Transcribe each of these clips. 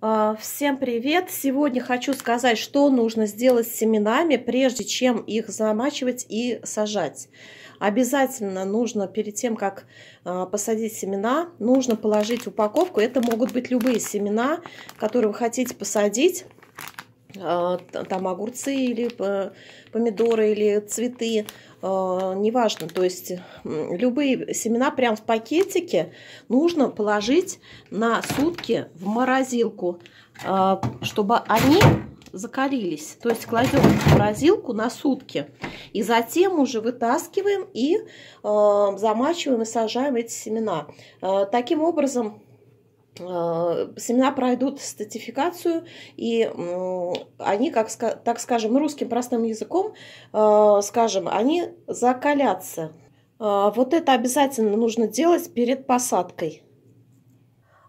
А, всем привет! Сегодня хочу сказать, что нужно сделать с семенами, прежде чем их замачивать и сажать. Обязательно нужно, перед тем, как а, посадить семена, нужно положить упаковку. Это могут быть любые семена, которые вы хотите посадить. А, там огурцы или э, помидоры или цветы, а, неважно, то есть любые семена прям в пакетике нужно положить на сутки в морозилку, а, чтобы они закалились. То есть кладем в морозилку на сутки. И затем уже вытаскиваем и замачиваем и сажаем эти семена. таким образом Э, семена пройдут статификацию, и они, как, так скажем, русским простым языком, э, скажем, они закалятся. Э, вот это обязательно нужно делать перед посадкой.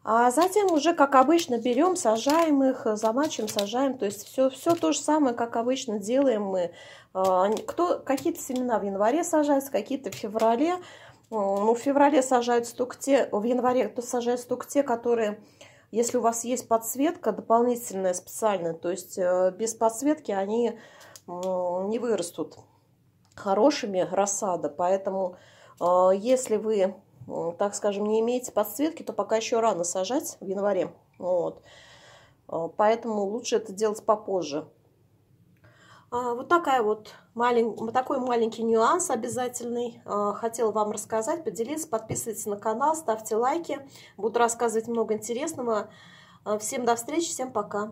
А затем уже, как обычно, берем, сажаем их, замачиваем, сажаем. То есть все, все то же самое, как обычно делаем мы. Кто, какие-то семена в январе сажаются, какие-то в феврале. Э, ну, в феврале сажают столько те, в январе то сажают столько те, которые, если у вас есть подсветка дополнительная, специальная, то есть э, без подсветки они не вырастут хорошими рассада. Поэтому, э, если вы, так скажем, не имеете подсветки, то пока еще рано сажать в январе. Вот. Поэтому лучше это делать попозже. А, вот такая вот малень... такой маленький нюанс обязательный. А, хотел вам рассказать, поделиться. Подписывайтесь на канал, ставьте лайки. Буду рассказывать много интересного. А, всем до встречи, всем пока.